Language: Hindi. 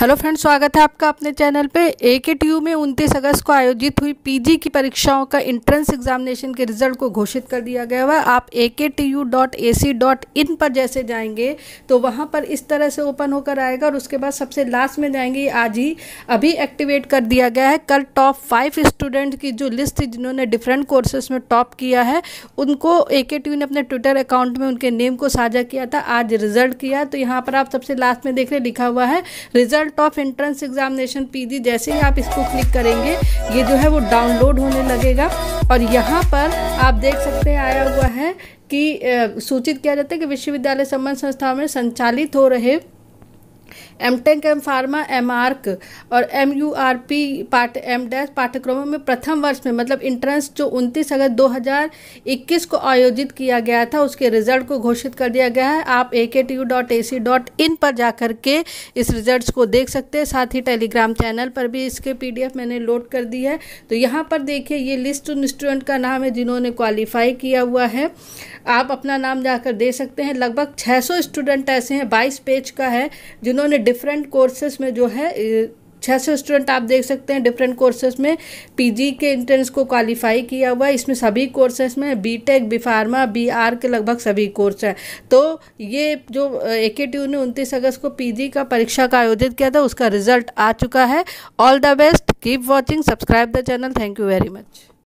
हेलो फ्रेंड्स स्वागत है आपका अपने चैनल पे ए के टी यू में उनतीस अगस्त को आयोजित हुई पीजी की परीक्षाओं का एंट्रेंस एग्जामिनेशन के रिजल्ट को घोषित कर दिया गया है आप A K T U dot A C dot in पर जैसे जाएंगे तो वहाँ पर इस तरह से ओपन होकर आएगा और उसके बाद सबसे लास्ट में जाएंगे आज ही अभी एक्टिवेट कर दिया गया है कल टॉप फाइव स्टूडेंट की जो लिस्ट थी जिन्होंने डिफरेंट कोर्सेज में टॉप किया है उनको ए के टी यू ने अपने ट्विटर अकाउंट में उनके नेम को साझा किया था आज रिजल्ट किया तो यहाँ पर आप सबसे लास्ट में देख रहे लिखा हुआ है result result of entrance examination PG जैसे ही आप इसको क्लिक करेंगे ये जो है वो डाउनलोड होने लगेगा और यहाँ पर आप देख सकते हैं आया हुआ है कि सूचित किया जाता है कि विश्वविद्यालय संबंध संस्थाओं में संचालित हो रहे M tech M pharma M arch और एम यू आर पी पाठ एम डैश पाठ्यक्रमों में प्रथम वर्ष में मतलब इंट्रेंस जो उनतीस अगस्त 2021 को आयोजित किया गया था उसके रिजल्ट को घोषित कर दिया गया है आप A K T U dot A C dot in पर जाकर के इस रिजल्ट को देख सकते हैं साथ ही टेलीग्राम चैनल पर भी इसके पी डी एफ मैंने लोड कर दी है तो यहाँ पर देखिए ये लिस्ट उन स्टूडेंट का नाम है जिन्होंने क्वालिफाई किया हुआ है आप अपना नाम जाकर दे सकते हैं लगभग 600 स्टूडेंट ऐसे हैं 22 पेज का है जिन्होंने डिफरेंट कोर्सेज में जो है छः सौ स्टूडेंट आप देख सकते हैं डिफरेंट कोर्सेज में पीजी के इंट्रेंस को क्वालिफाई किया हुआ है इसमें सभी कोर्सेज में B tech B pharma B R के लगभग सभी कोर्स हैं तो ये जो ए के टी ने उनतीस अगस्त को पीजी का परीक्षा का आयोजित किया था उसका रिजल्ट आ चुका है all the best keep watching subscribe the channel thank you very much